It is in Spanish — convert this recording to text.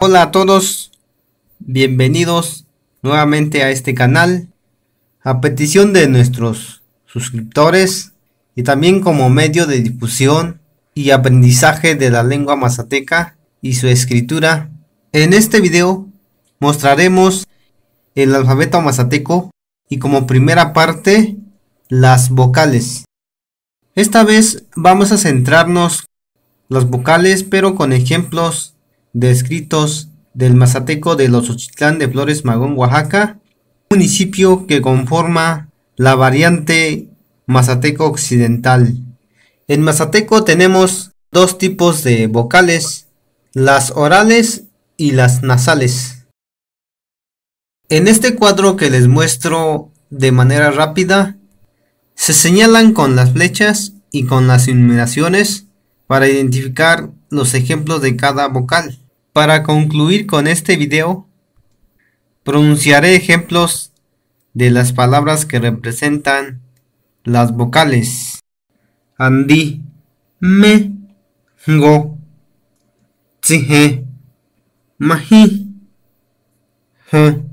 Hola a todos, bienvenidos nuevamente a este canal. A petición de nuestros suscriptores y también como medio de difusión y aprendizaje de la lengua mazateca y su escritura, en este video mostraremos el alfabeto mazateco y como primera parte las vocales. Esta vez vamos a centrarnos las vocales pero con ejemplos descritos del Mazateco de los Ochitlán de Flores Magón, Oaxaca, municipio que conforma la variante Mazateco Occidental. En Mazateco tenemos dos tipos de vocales, las orales y las nasales. En este cuadro que les muestro de manera rápida, se señalan con las flechas y con las iluminaciones para identificar los ejemplos de cada vocal. Para concluir con este video, pronunciaré ejemplos de las palabras que representan las vocales. Andi, me, go, mahi, he.